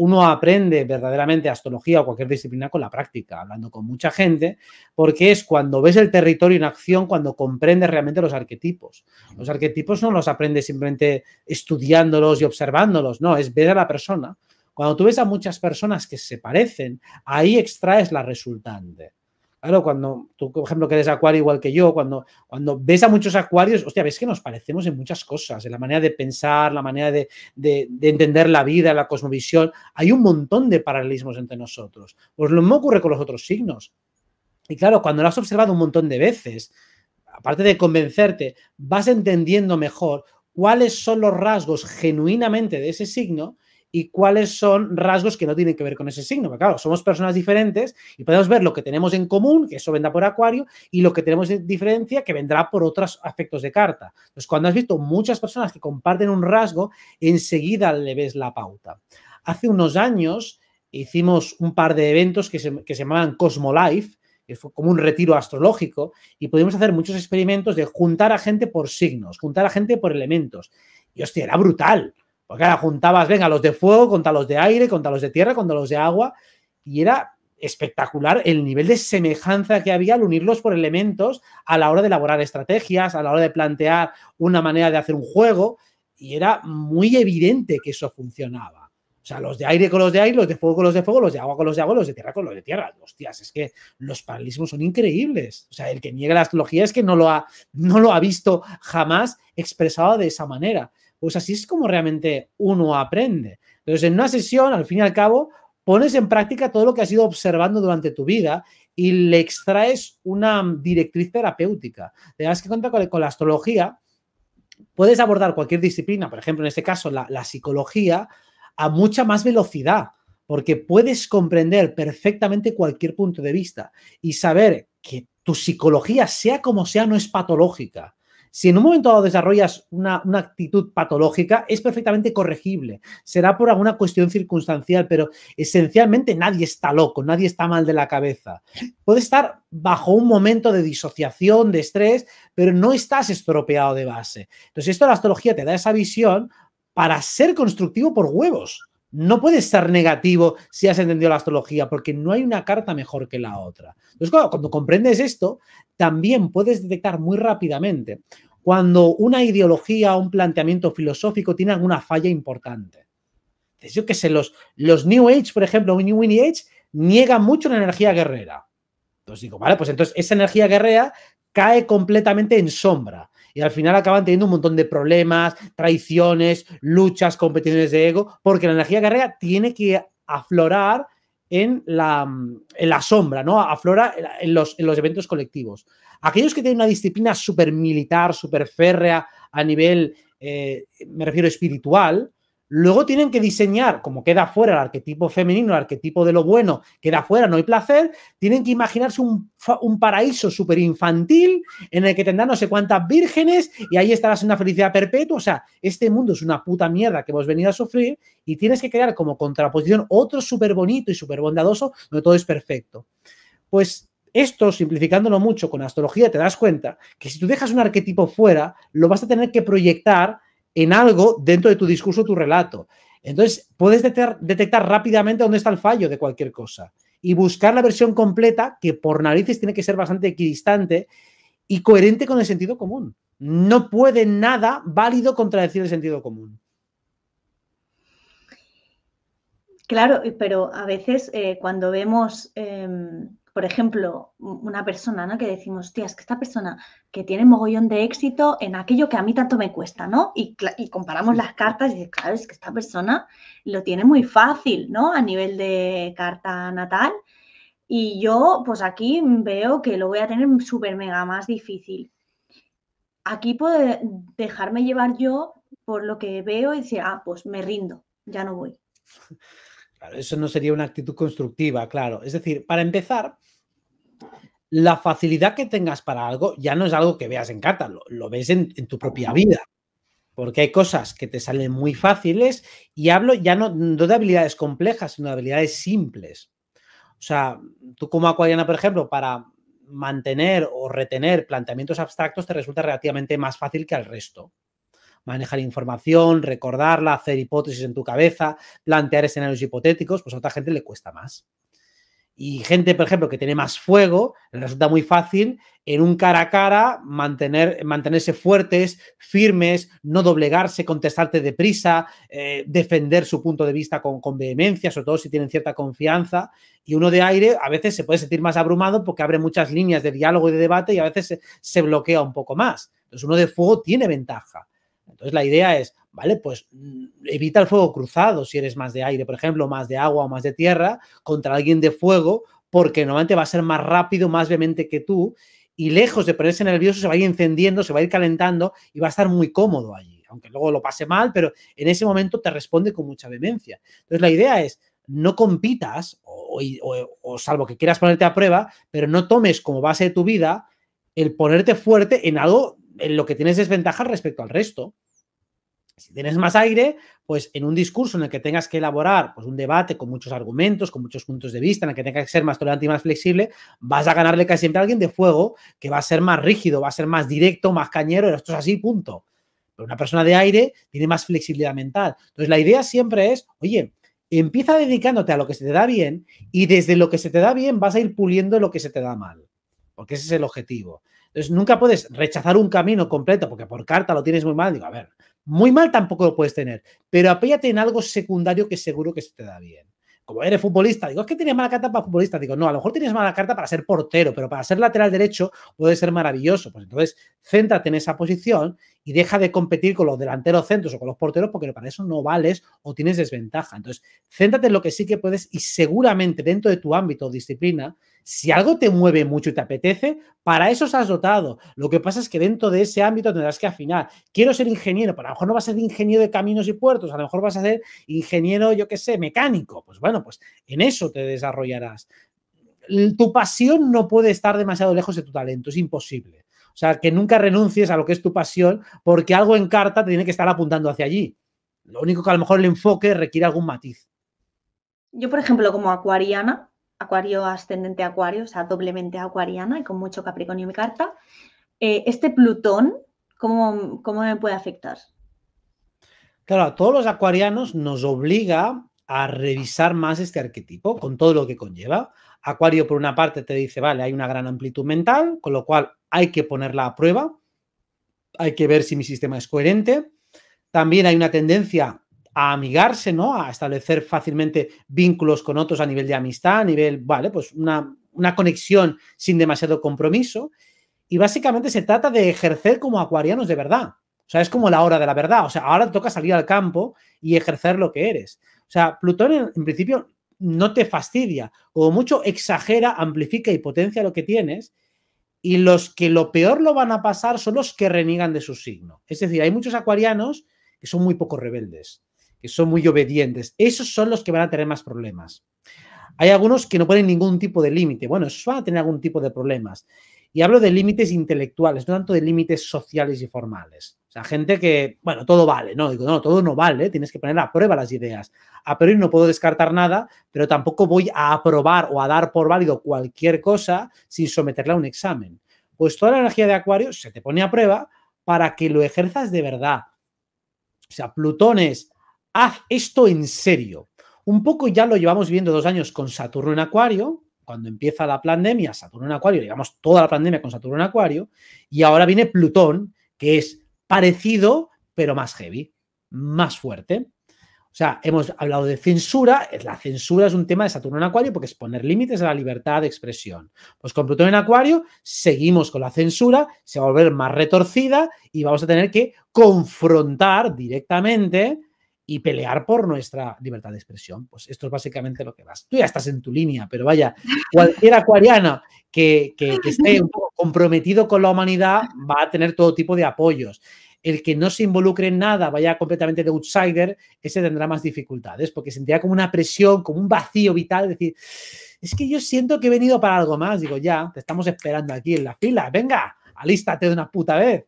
uno aprende verdaderamente astrología o cualquier disciplina con la práctica, hablando con mucha gente, porque es cuando ves el territorio en acción, cuando comprendes realmente los arquetipos. Los arquetipos no los aprendes simplemente estudiándolos y observándolos, no, es ver a la persona. Cuando tú ves a muchas personas que se parecen, ahí extraes la resultante. Claro, cuando tú, por ejemplo, que eres acuario igual que yo, cuando, cuando ves a muchos acuarios, hostia, ves que nos parecemos en muchas cosas, en la manera de pensar, la manera de, de, de entender la vida, la cosmovisión. Hay un montón de paralelismos entre nosotros. Pues lo mismo ocurre con los otros signos. Y claro, cuando lo has observado un montón de veces, aparte de convencerte, vas entendiendo mejor cuáles son los rasgos genuinamente de ese signo y cuáles son rasgos que no tienen que ver con ese signo. Porque claro, somos personas diferentes y podemos ver lo que tenemos en común, que eso vendrá por Acuario, y lo que tenemos en diferencia, que vendrá por otros aspectos de carta. Entonces, cuando has visto muchas personas que comparten un rasgo, enseguida le ves la pauta. Hace unos años hicimos un par de eventos que se, llamaban Cosmolife, que fue como un retiro astrológico, y pudimos hacer muchos experimentos de juntar a gente por signos, juntar a gente por elementos. Y hostia, era brutal. Porque ahora juntabas, venga, los de fuego contra los de aire, contra los de tierra, contra los de agua, y era espectacular el nivel de semejanza que había al unirlos por elementos a la hora de elaborar estrategias, a la hora de plantear una manera de hacer un juego, y era muy evidente que eso funcionaba. O sea, los de aire con los de aire, los de fuego con los de fuego, los de agua con los de agua, los de tierra con los de tierra. Hostias, es que los paralelismos son increíbles. O sea, el que niega la astrología es que no lo ha, no lo ha visto jamás expresado de esa manera. Pues así es como realmente uno aprende. Entonces, en una sesión, al fin y al cabo, pones en práctica todo lo que has ido observando durante tu vida y le extraes una mm, directriz terapéutica. Te das que cuenta con, la astrología, puedes abordar cualquier disciplina, por ejemplo, en este caso, la psicología, a mucha más velocidad, porque puedes comprender perfectamente cualquier punto de vista y saber que tu psicología, sea como sea, no es patológica. Si en un momento dado desarrollas una, actitud patológica, es perfectamente corregible. Será por alguna cuestión circunstancial, pero esencialmente nadie está loco, nadie está mal de la cabeza. Puede estar bajo un momento de disociación, de estrés, pero no estás estropeado de base. Entonces, esto la astrología te da esa visión para ser constructivo por huevos no puedes estar negativo si has entendido la astrología, porque no hay una carta mejor que la otra. Entonces, cuando comprendes esto, también puedes detectar muy rápidamente cuando una ideología o un planteamiento filosófico tiene alguna falla importante. Entonces, yo qué sé, los, New Age, por ejemplo, New Age, niegan mucho la energía guerrera. Entonces digo, vale, pues entonces esa energía guerrera cae completamente en sombra. Y al final acaban teniendo un montón de problemas, traiciones, luchas, competiciones de ego, porque la energía guerrera tiene que aflorar en la, en la sombra, ¿no? Aflora en los, en los eventos colectivos. Aquellos que tienen una disciplina súper militar, súper férrea a nivel, eh, me refiero espiritual, Luego tienen que diseñar, como queda fuera el arquetipo femenino, el arquetipo de lo bueno, queda fuera, no hay placer, tienen que imaginarse un, paraíso súper infantil en el que tendrán no sé cuántas vírgenes y ahí estarás en una felicidad perpetua. O sea, este mundo es una puta mierda que hemos venido a sufrir y tienes que crear como contraposición otro súper bonito y súper bondadoso donde todo es perfecto. Pues esto, simplificándolo mucho con astrología, te das cuenta que si tú dejas un arquetipo fuera, lo vas a tener que proyectar en algo dentro de tu discurso, tu relato. Entonces, puedes detectar, rápidamente dónde está el fallo de cualquier cosa y buscar la versión completa que por narices tiene que ser bastante equidistante y coherente con el sentido común. No puede nada válido contradecir el sentido común. Claro, pero a veces eh, cuando vemos em, por ejemplo, una persona, Que decimos, tía, es que esta persona que tiene mogollón de éxito en aquello que a mí tanto me cuesta, ¿no? Y, y comparamos las cartas y dices, claro, es que esta persona lo tiene muy fácil, ¿no? A nivel de carta natal. Y yo, pues aquí veo que lo voy a tener súper mega más difícil. Aquí puedo dejarme llevar yo por lo que veo y decir, ah, pues me rindo, ya no voy. Claro, eso no sería una actitud constructiva, claro. Es decir, para empezar, la facilidad que tengas para algo ya no es algo que veas en carta, lo, ves en, tu propia vida. Porque hay cosas que te salen muy fáciles y hablo ya no, de habilidades complejas, sino de habilidades simples. O sea, tú como acuariana, por ejemplo, para mantener o retener planteamientos abstractos te resulta relativamente más fácil que al resto manejar información, recordarla, hacer hipótesis en tu cabeza, plantear escenarios hipotéticos, pues a otra gente le cuesta más. Y gente, por ejemplo, que tiene más fuego, le resulta muy fácil en un cara a cara mantenerse fuertes, firmes, no doblegarse, contestarte deprisa, eh, defender su punto de vista con, vehemencia, sobre todo si tienen cierta confianza. Y uno de aire a veces se puede sentir más abrumado porque abre muchas líneas de diálogo y de debate y a veces se bloquea un poco más. Entonces uno de fuego tiene ventaja. Entonces la idea es, vale, pues mm, evita el fuego cruzado si eres más de aire, por ejemplo, más de agua o más de tierra, contra alguien de fuego, porque normalmente va a ser más rápido, más vehemente que tú, y lejos de ponerse nervioso se va a ir encendiendo, se va a ir calentando y va a estar muy cómodo allí, aunque luego lo pase mal, pero en ese momento te responde con mucha vehemencia. Entonces la idea es, no compitas, o, salvo que quieras ponerte a prueba, pero no tomes como base de tu vida el ponerte fuerte en algo lo que tienes desventajas respecto al resto. Si tienes más aire, pues en un discurso en el que tengas que elaborar pues, un debate con muchos argumentos, con muchos puntos de vista, en el que tengas que ser más tolerante y más flexible, vas a ganarle casi siempre a alguien de fuego que va a ser más rígido, va a ser más directo, más cañero, esto es así, punto. Pero una persona de aire tiene más flexibilidad mental. Entonces la idea siempre es, oye, empieza dedicándote a lo que se te da bien y desde lo que se te da bien vas a ir puliendo lo que se te da mal porque ese es el objetivo. Entonces, nunca puedes rechazar un camino completo, porque por carta lo tienes muy mal. Digo, a ver, muy mal tampoco lo puedes tener, pero apóyate en algo secundario que seguro que se te da bien. Como eres futbolista, digo, es que tienes mala carta para futbolista. Digo, no, a lo mejor tienes mala carta para ser portero, pero para ser lateral derecho puede ser maravilloso. Pues entonces, céntrate en esa posición y deja de competir con los delanteros centros o con los porteros porque para eso no vales o tienes desventaja. Entonces, céntrate en lo que sí que puedes y seguramente dentro de tu ámbito o disciplina, si algo te mueve mucho y te apetece, para eso se has dotado. Lo que pasa es que dentro de ese ámbito tendrás que afinar. Quiero ser ingeniero, pero a lo mejor no vas a ser ingeniero de caminos y puertos, a lo mejor vas a ser ingeniero, yo qué sé, mecánico. Pues bueno, pues en eso te desarrollarás. Tu pasión no puede estar demasiado lejos de tu talento, es imposible. O sea, que nunca renuncies a lo que es tu pasión, porque algo en carta te tiene que estar apuntando hacia allí. Lo único que a lo mejor el enfoque requiere algún matiz. Yo, por ejemplo, como acuariana, acuario ascendente acuario, o sea, doblemente acuariana y con mucho Capricornio en mi carta, eh, este Plutón, ¿cómo, ¿cómo me puede afectar? Claro, a todos los acuarianos nos obliga a revisar más este arquetipo con todo lo que conlleva. Acuario, por una parte, te dice, vale, hay una gran amplitud mental, con lo cual hay que ponerla a prueba, hay que ver si mi sistema es coherente. También hay una tendencia a amigarse, ¿no? A establecer fácilmente vínculos con otros a nivel de amistad, a nivel, vale, pues una, conexión sin demasiado compromiso. Y básicamente se trata de ejercer como acuarianos de verdad. O sea, es como la hora de la verdad. O sea, ahora te toca salir al campo y ejercer lo que eres. O sea, Plutón en, principio no te fastidia. o mucho exagera, amplifica y potencia lo que tienes y los que lo peor lo van a pasar son los que reniegan de su signo. Es decir, hay muchos acuarianos que son muy poco rebeldes, que son muy obedientes. Esos son los que van a tener más problemas. Hay algunos que no ponen ningún tipo de límite. Bueno, esos van a tener algún tipo de problemas. Y hablo de límites intelectuales, no tanto de límites sociales y formales. O sea, gente que, bueno, todo vale, ¿no? Digo, no, todo no vale, tienes que poner a prueba las ideas. A priori no puedo descartar nada, pero tampoco voy a aprobar o a dar por válido cualquier cosa sin someterla a un examen. Pues toda la energía de Acuario se te pone a prueba para que lo ejerzas de verdad. O sea, Plutones, haz esto en serio. Un poco ya lo llevamos viendo dos años con Saturno en Acuario, cuando empieza la pandemia, Saturno en Acuario, digamos toda la pandemia con Saturno en Acuario, y ahora viene Plutón, que es parecido, pero más heavy, más fuerte. O sea, hemos hablado de censura, eh, la censura es un tema de Saturno en Acuario porque es poner límites a la libertad de expresión. Pues con Plutón en Acuario seguimos con la censura, se va a volver más retorcida y vamos a tener que confrontar directamente y pelear por nuestra libertad de expresión. Pues esto es básicamente lo que vas. Tú ya estás en tu línea, pero vaya, cualquier acuariana que, esté comprometido con la humanidad va a tener todo tipo de apoyos. El que no se involucre en nada, vaya completamente de outsider, ese tendrá más dificultades, porque sentirá como una presión, como un vacío vital, decir, es que yo siento que he venido para algo más. Digo, ya, te estamos esperando aquí en la fila, venga, alístate de una puta vez.